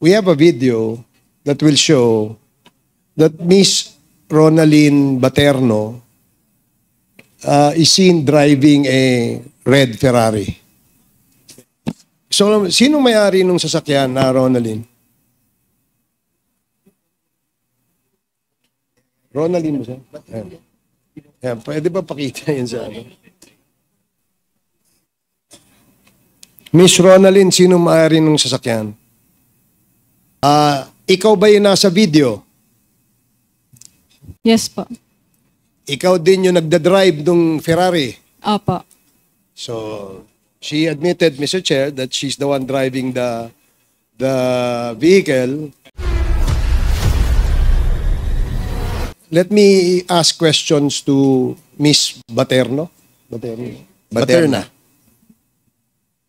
we have a video that will show that Miss Ronaline Baterno uh, is seen driving a red Ferrari. So, sino may-ari nung sasakyan na Ronaline? Ronaline mo siya? Ayan. Ayan. Pwede ba pakita yan sa ano? Miss Ronaline, sino may-ari nung sasakyan? Uh, ikaw ba yung nasa video? Yes po. Ikaw din yung nagda-drive ng Ferrari? Opo. So, she admitted, Mr. Chair, that she's the one driving the the vehicle. Let me ask questions to Miss Baterno. Baterno. Baterna.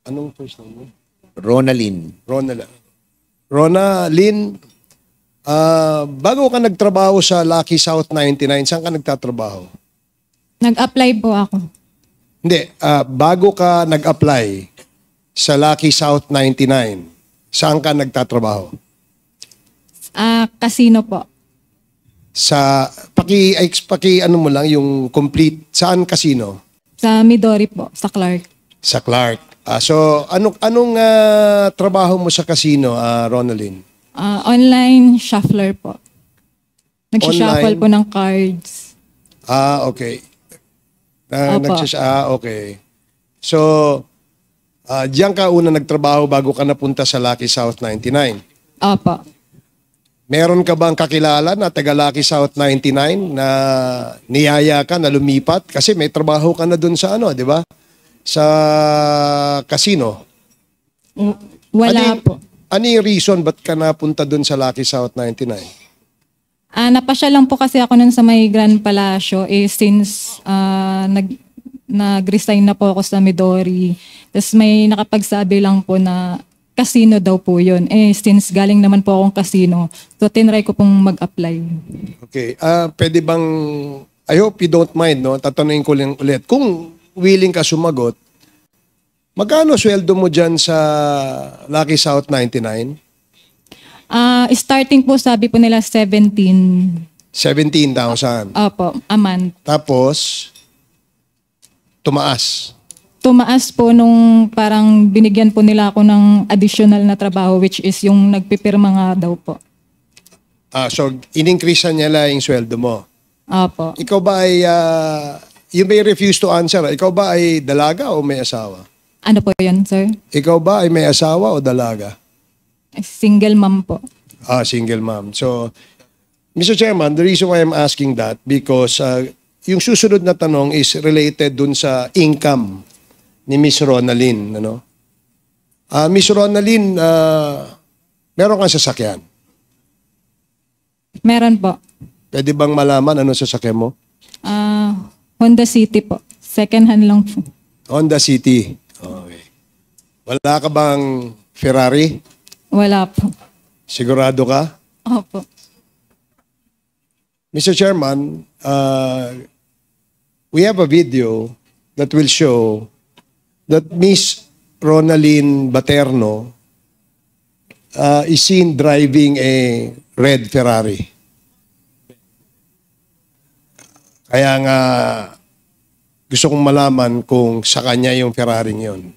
Anong first name mo? Ronalyn. Ronalyn. Rona, Lynn, uh, bago ka nagtrabaho sa Lucky South 99, saan ka nagtatrabaho? Nag-apply po ako. Hindi, uh, bago ka nag-apply sa Lucky South 99, saan ka nagtatrabaho? Ah, uh, casino po. Sa paki paki ano mo lang yung complete saan casino? Sa Midori po, sa Clark. Sa Clark. Ah, so, anong, anong ah, trabaho mo sa casino, ah, Ronaldin? Ah, online shuffler po. Nagsishuffle Online? po ng cards. Ah, okay. Na, ah, Opo. ah, okay. So, ah, diyan ka una nagtrabaho bago ka napunta sa Lucky South 99. Opo. Meron ka bang kakilala na taga Lucky South 99 na niyaya ka na lumipat? Kasi may trabaho ka na dun sa ano, di ba? sa casino? Wala ano, po. Ano yung reason ba't ka napunta doon sa Lucky South 99? Ah, napasya lang po kasi ako nun sa may Grand Palacio eh, since ah, nag, nag-resign na po ako sa Midori. Tapos may nakapagsabi lang po na casino daw po yun. Eh, since galing naman po akong casino, so tinry ko pong mag-apply. Okay. Ah, pwede bang I hope you don't mind no. Tatanungin ko lang ulit kung willing ka sumagot, magkano sweldo mo dyan sa Lucky South 99? Ah, starting po sabi po nila 17. 17,000. Opo, a month. Tapos, tumaas. Tumaas po nung parang binigyan po nila ako ng additional na trabaho which is yung nagpipirma nga daw po. Ah, so, in-increase niya lang yung sweldo mo. Opo. Ikaw ba ay ah, you may refuse to answer. Ikaw ba ay dalaga o may asawa? Ano po yun, sir? Ikaw ba ay may asawa o dalaga? Single mom po. Ah, single mom. So, Mr. Chairman, the reason why I'm asking that because uh, yung susunod na tanong is related dun sa income ni Ms. Ronaline. Ano? Uh, ah, Ms. Ronaline, uh, ah, meron kang sasakyan? Meron po. Pwede bang malaman ano sasakyan mo? Ah... Uh, Honda City po. Second hand lang po. Honda City. Okay. Wala ka bang Ferrari? Wala po. Sigurado ka? Opo. Mr. Chairman, uh, we have a video that will show that Miss Ronaline Baterno uh, is seen driving a red Ferrari. Kaya nga, gusto kong malaman kung sa kanya yung Ferrari yon.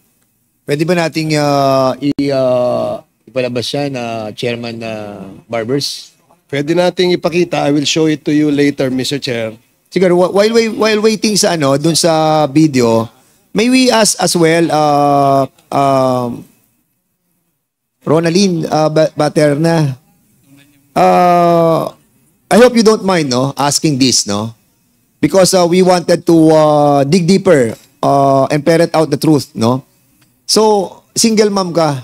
Pwede ba nating uh, i, uh, ipalabas siya na chairman na uh, Barbers? Pwede nating ipakita. I will show it to you later, Mr. Chair. Siguro, while, while waiting sa ano, dun sa video, may we ask as well, uh, um, uh, Ronaline uh, Baterna, uh, I hope you don't mind, no, asking this, no? because uh, we wanted to uh, dig deeper uh, and ferret out the truth, no? So, single mom ka?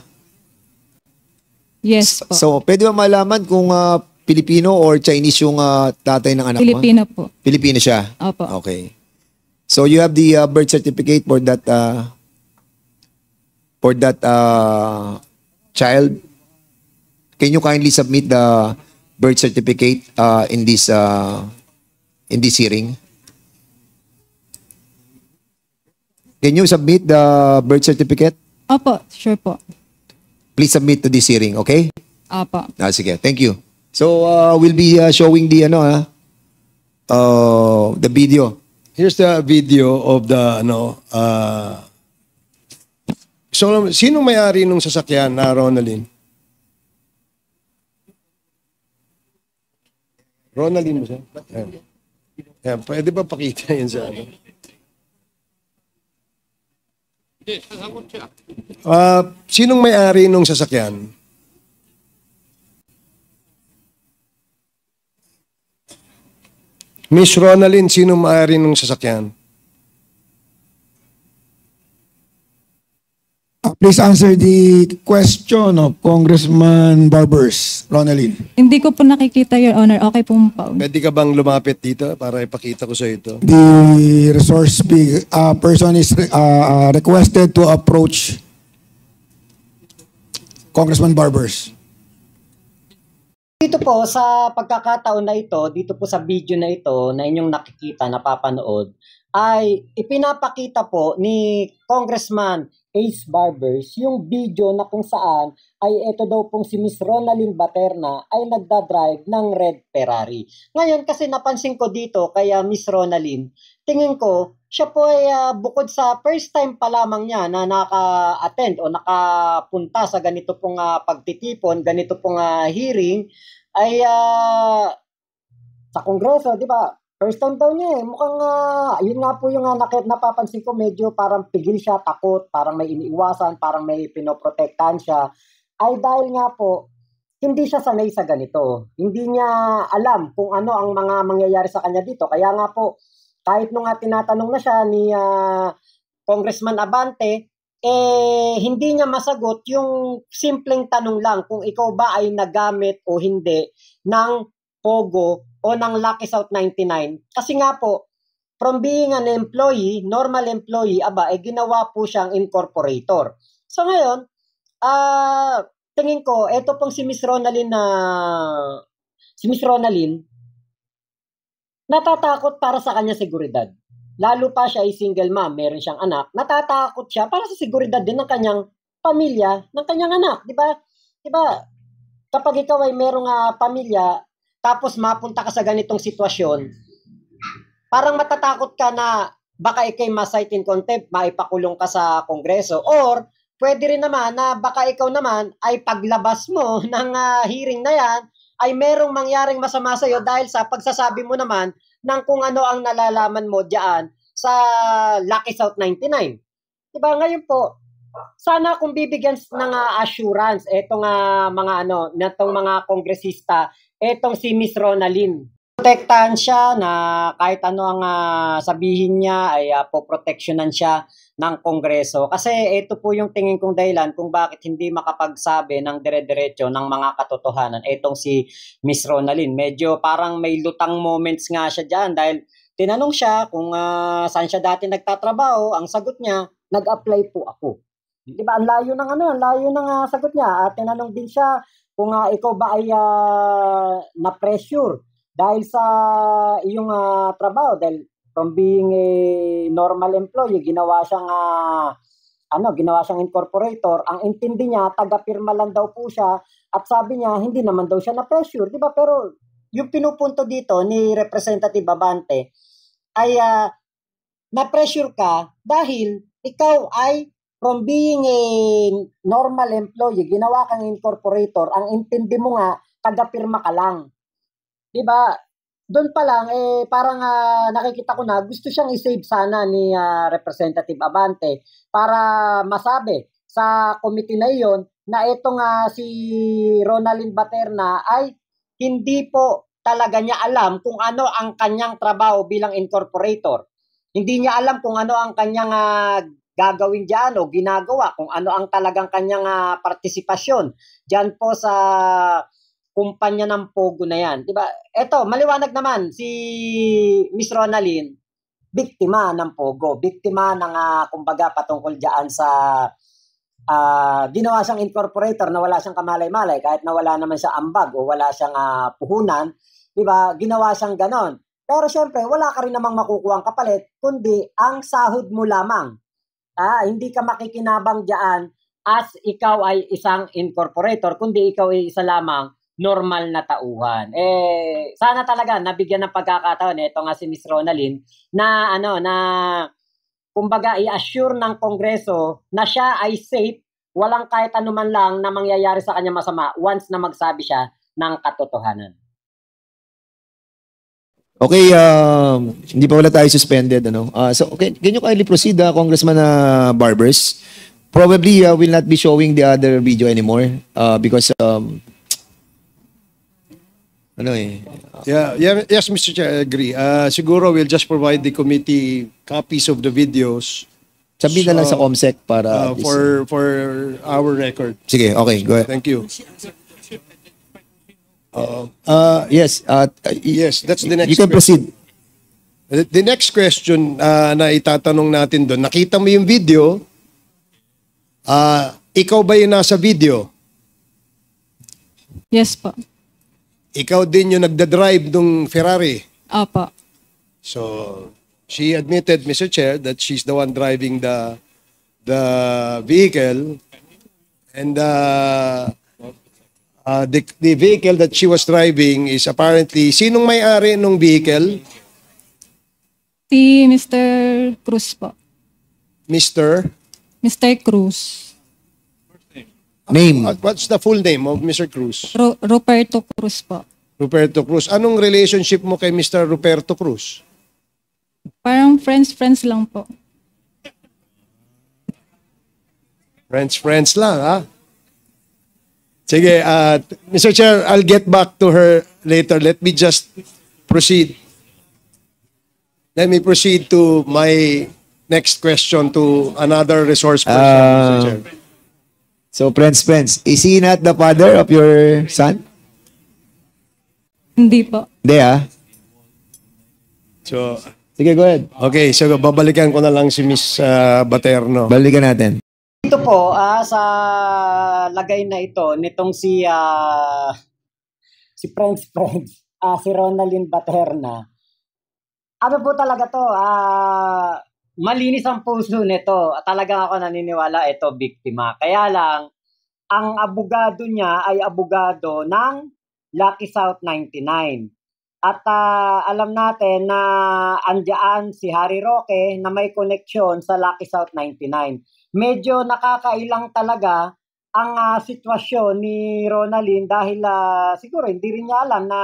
Yes po. So, pwede ba malaman kung uh, Pilipino or Chinese yung uh, tatay ng anak Pilipino mo? po. Pilipino siya? Opo. Okay. So, you have the uh, birth certificate for that uh, for that uh, child? Can you kindly submit the birth certificate uh, in this uh, in this hearing? Can you submit the birth certificate? Opo, sure po. Please submit to this hearing, okay? Opo. Ah, sige, thank you. So, uh, we'll be uh, showing the, ano, ha? Ah, uh, the video. Here's the video of the, ano, uh, so, sino may-ari nung sasakyan na ah, Ronaldin? Ronaldin mo siya? Ayan. Ayan. Pwede ba pakita yun sa ano? Sasagot siya. Ah, sinong may-ari nung sasakyan? Miss Ronalyn, sino may-ari nung sasakyan? Please answer the question of Congressman Barbers. Ronaldin. Hindi ko po nakikita, Your Honor. Okay po po. Pwede ka bang lumapit dito para ipakita ko sa ito? The resource speak, uh, person is uh, uh, requested to approach Congressman Barbers. Dito po sa pagkakataon na ito, dito po sa video na ito na inyong nakikita, napapanood, ay ipinapakita po ni Congressman Ace Barbers yung video na kung saan ay ito daw pong si Miss Ronaldin Baterna ay nagdadrive ng red Ferrari. Ngayon kasi napansin ko dito kaya Miss Ronaldin, tingin ko siya po ay uh, bukod sa first time pa lamang niya na naka-attend o nakapunta sa ganito pong uh, pagtitipon, ganito pong uh, hearing ay uh, sa Kongreso, di ba? First time daw niya eh. Mukhang, uh, yun nga po yung uh, napapansin ko, medyo parang pigil siya, takot, parang may iniiwasan, parang may pinoprotektahan siya. Ay dahil nga po, hindi siya sanay sa ganito. Hindi niya alam kung ano ang mga mangyayari sa kanya dito. Kaya nga po, kahit nung nga tinatanong na siya ni uh, Congressman Abante, eh hindi niya masagot yung simpleng tanong lang kung ikaw ba ay nagamit o hindi ng Pogo o ng Lucky South 99. Kasi nga po, from being an employee, normal employee, aba, eh, ginawa po siyang incorporator. So ngayon, ah, uh, tingin ko, eto pong si Miss Ronaline na, si Miss Ronaline, natatakot para sa kanya seguridad. Lalo pa siya ay single mom, meron siyang anak, natatakot siya para sa seguridad din ng kanyang pamilya, ng kanyang anak, di ba? Di ba? Kapag ikaw ay merong uh, pamilya, tapos mapunta ka sa ganitong sitwasyon, parang matatakot ka na baka ikay masight in contempt, maipakulong ka sa kongreso, or pwede rin naman na baka ikaw naman ay paglabas mo ng uh, hearing na yan, ay merong mangyaring masama sa iyo dahil sa pagsasabi mo naman ng kung ano ang nalalaman mo diyan sa Lucky South 99. Diba? Ngayon po, sana kung bibigyan ng uh, assurance etong uh, mga ano, natong mga kongresista etong si Miss Ronaline. Protektahan siya na kahit ano ang uh, sabihin niya ay uh, poproteksyonan siya ng Kongreso. Kasi ito po yung tingin kong dahilan kung bakit hindi makapagsabi ng dire-diretso ng mga katotohanan. Etong si Miss Ronaline, medyo parang may lutang moments nga siya dyan dahil tinanong siya kung uh, saan siya dati nagtatrabaho. Ang sagot niya, nag-apply po ako. Di ba? Ang layo ng ano, ang layo ng uh, sagot niya. At tinanong din siya kung uh, ikaw ba ay uh, na-pressure dahil sa iyong uh, trabaho dahil from being a normal employee ginawa siyang uh, ano ginawa siyang incorporator ang intindi niya taga-pirma lang daw po siya at sabi niya hindi naman daw siya na-pressure di ba pero yung pinupunto dito ni Representative Babante ay uh, na-pressure ka dahil ikaw ay from being a normal employee, ginawa kang incorporator, ang intindi mo nga, tagapirma ka lang. 'Di ba? Doon pa lang eh parang uh, nakikita ko na gusto siyang i-save sana ni uh, Representative Abante para masabi sa committee na iyon na ito nga si Ronaldin Baterna ay hindi po talaga niya alam kung ano ang kanyang trabaho bilang incorporator. Hindi niya alam kung ano ang kanyang uh, gagawin diyan o ginagawa, kung ano ang talagang kanyang uh, partisipasyon diyan po sa kumpanya ng Pogo na yan. Diba? Eto, maliwanag naman si Miss Ronalyn, biktima ng Pogo, biktima ng uh, kumbaga patungkol dyan sa uh, ginawa siyang incorporator na wala siyang kamalay-malay kahit nawala naman siya ambag o wala siyang uh, puhunan, 'di ba? Ginawa siyang ganon. Pero syempre, wala ka rin namang makukuha ang kapalit, kundi ang sahod mo lamang ah, hindi ka makikinabang diyan as ikaw ay isang incorporator, kundi ikaw ay isa lamang normal na tauhan. Eh, sana talaga nabigyan ng pagkakataon ito nga si Miss Ronalyn na ano na kumbaga i-assure ng Kongreso na siya ay safe, walang kahit anuman lang na mangyayari sa kanya masama once na magsabi siya ng katotohanan. Okay, um, hindi pa wala tayo suspended. Ano? Uh, so, okay, can you kindly proceed, uh, Congressman uh, Barbers? Probably uh, will not be showing the other video anymore uh, because... Um, ano eh. Yeah, yeah, yes, Mr. Chair, I agree. Uh, siguro we'll just provide the committee copies of the videos. Sabihin so, na lang uh, sa COMSEC para... Uh, for, for our record. Sige, okay. Go ahead. Thank you. Uh, uh, yes. Uh, yes, that's the next You can question. proceed. The next question uh, na itatanong natin doon, nakita mo yung video, uh, ikaw ba yung nasa video? Yes po. Ikaw din yung nagda-drive ng Ferrari. Opo. So, she admitted, Mr. Chair, that she's the one driving the the vehicle. And uh, Uh, the, the vehicle that she was driving is apparently, sinong may-ari nung vehicle? Si Mr. Cruz po. Mr. Mr. Cruz. Name. what's the full name of Mr. Cruz? Ro Roberto Cruz po. Roberto Cruz. Anong relationship mo kay Mr. Roberto Cruz? Parang friends-friends lang po. Friends-friends lang, ha? Sige, uh, Mr. Chair, I'll get back to her later. Let me just proceed. Let me proceed to my next question to another resource person, uh, ah, Mr. Chair. So, Prince friends, is he not the father of your son? Hindi po. Hindi ah. So, Sige, go ahead. Okay, so babalikan ko na lang si Miss uh, Baterno. Balikan natin. Ito po, uh, sa lagay na ito, nitong si, uh, si Prince Friends, uh, ah, si Ronaldin Baterna, ano po talaga to, uh, malinis ang puso nito. Talagang ako naniniwala ito biktima. Kaya lang, ang abogado niya ay abogado ng Lucky South 99. At uh, alam natin na andyan si Harry Roque na may koneksyon sa Lucky South 99 medyo nakakailang talaga ang uh, sitwasyon ni Ronaldin dahil uh, siguro hindi rin niya alam na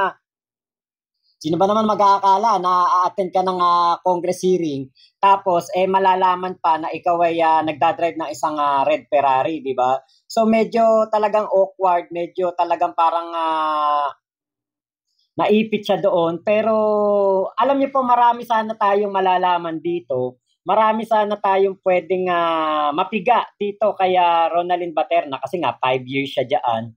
sino ba naman mag-aakala na a-attend ka ng uh, Congress hearing tapos eh malalaman pa na ikaw ay uh, nagdadrive ng isang uh, red Ferrari, di ba? So medyo talagang awkward, medyo talagang parang uh, naipit siya doon pero alam niyo po marami sana tayong malalaman dito marami sana tayong pwedeng uh, mapiga dito kaya Ronaldin Baterna kasi nga 5 years siya diyan.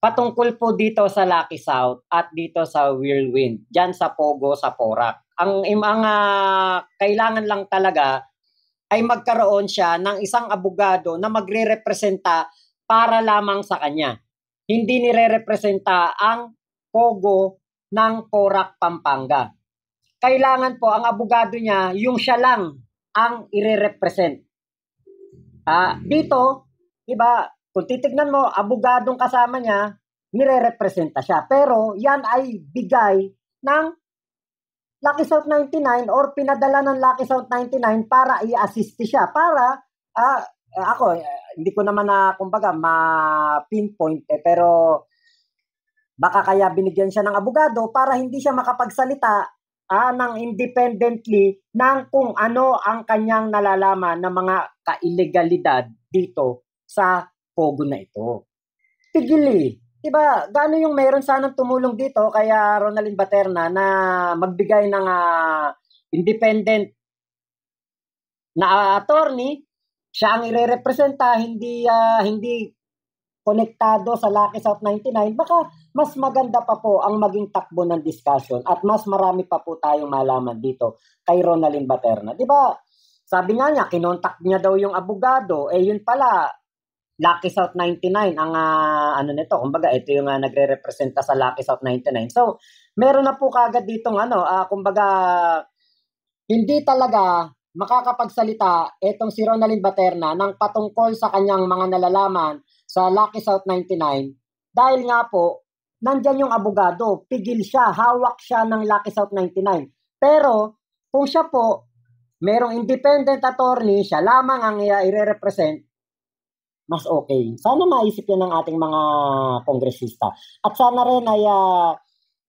Patungkol po dito sa Lucky South at dito sa Whirlwind, diyan sa Pogo, sa Porak. Ang ang uh, kailangan lang talaga ay magkaroon siya ng isang abogado na magre-representa para lamang sa kanya. Hindi nire-representa ang Pogo ng Porak Pampanga kailangan po ang abogado niya, yung siya lang ang ire-represent. Ah, dito, 'di ba, kung titignan mo, abogadong kasama niya, nire-representa siya. Pero yan ay bigay ng Lucky South 99 or pinadala ng Lucky South 99 para i-assist siya. Para, ah, ako, hindi ko naman na, kumbaga, ma-pinpoint eh, pero baka kaya binigyan siya ng abogado para hindi siya makapagsalita uh, ng independently ng kung ano ang kanyang nalalaman ng mga kailegalidad dito sa pogo na ito. Tigili. Diba, gaano yung meron sanang tumulong dito kaya Ronaldin Baterna na magbigay ng uh, independent na uh, attorney, siya ang irerepresenta, hindi uh, hindi konektado sa Lucky South 99. Baka mas maganda pa po ang maging takbo ng discussion at mas marami pa po tayong malaman dito kay Ronaldin Baterna. Di ba? Sabi nga niya, kinontak niya daw yung abogado. Eh yun pala, Lucky South 99 ang uh, ano nito. Kumbaga, ito yung uh, nagre-representa sa Lucky South 99. So, meron na po kagad ditong ano, uh, kumbaga, hindi talaga makakapagsalita itong si Ronaldin Baterna ng patungkol sa kanyang mga nalalaman sa Lucky South 99 dahil nga po nandyan yung abogado, pigil siya, hawak siya ng Lucky South 99. Pero kung siya po, merong independent attorney, siya lamang ang i-represent, mas okay. Sana maisip yan ng ating mga kongresista. At sana rin ay uh,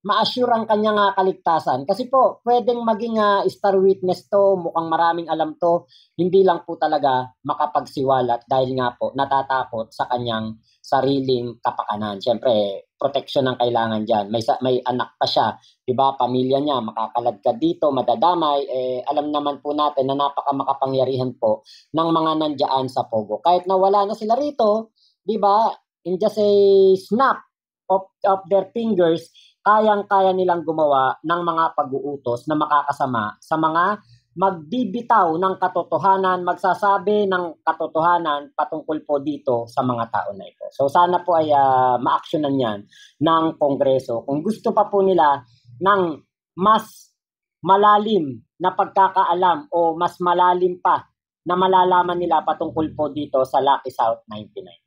ma-assure ang kanyang uh, kaligtasan. Kasi po, pwedeng maging uh, star witness to, mukhang maraming alam to, hindi lang po talaga makapagsiwalat dahil nga po natatakot sa kanyang sariling kapakanan. Siyempre, protection ang kailangan diyan. May may anak pa siya, 'di ba? Pamilya niya makakaladkad dito, madadamay. Eh alam naman po natin na napaka makapangyarihan po ng mga nandiyan sa Pogo. Kahit na wala na sila rito, 'di ba? In just a snap of, of their fingers, kayang-kaya nilang gumawa ng mga pag-uutos na makakasama sa mga magbibitaw ng katotohanan, magsasabi ng katotohanan patungkol po dito sa mga tao na ito. So sana po ay uh, ah, ma-actionan yan ng Kongreso. Kung gusto pa po nila ng mas malalim na pagkakaalam o mas malalim pa na malalaman nila patungkol po dito sa Lucky South 99.